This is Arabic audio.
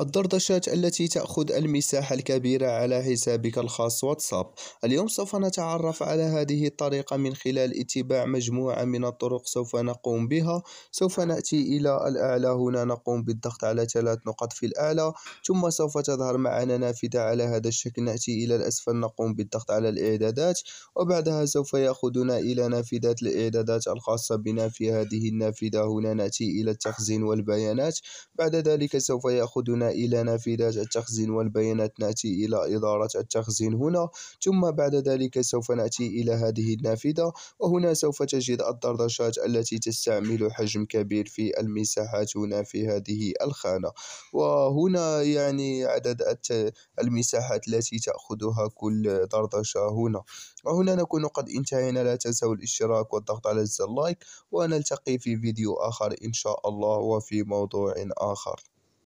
الدردشات التي تأخذ المساحة الكبيرة على حسابك الخاص واتساب اليوم سوف نتعرف على هذه الطريقة من خلال اتباع مجموعة من الطرق سوف نقوم بها سوف نأتي إلى الأعلى هنا نقوم بالضغط على ثلاث نقط في الأعلى ثم سوف تظهر معنا نافذة على هذا الشكل نأتي إلى الأسفل نقوم بالضغط على الإعدادات وبعدها سوف يأخذنا إلى نافذة الإعدادات الخاصة بنا في هذه النافذة هنا نأتي إلى التخزين والبيانات بعد ذلك سوف يأخذنا إلى نافذة التخزين والبيانات نأتي إلى إدارة التخزين هنا ثم بعد ذلك سوف نأتي إلى هذه النافذة وهنا سوف تجد الدردشات التي تستعمل حجم كبير في المساحات هنا في هذه الخانة وهنا يعني عدد المساحات التي تأخذها كل دردشة هنا وهنا نكون قد انتهينا لا تنسوا الاشتراك والضغط على زر لايك ونلتقي في فيديو آخر إن شاء الله وفي موضوع آخر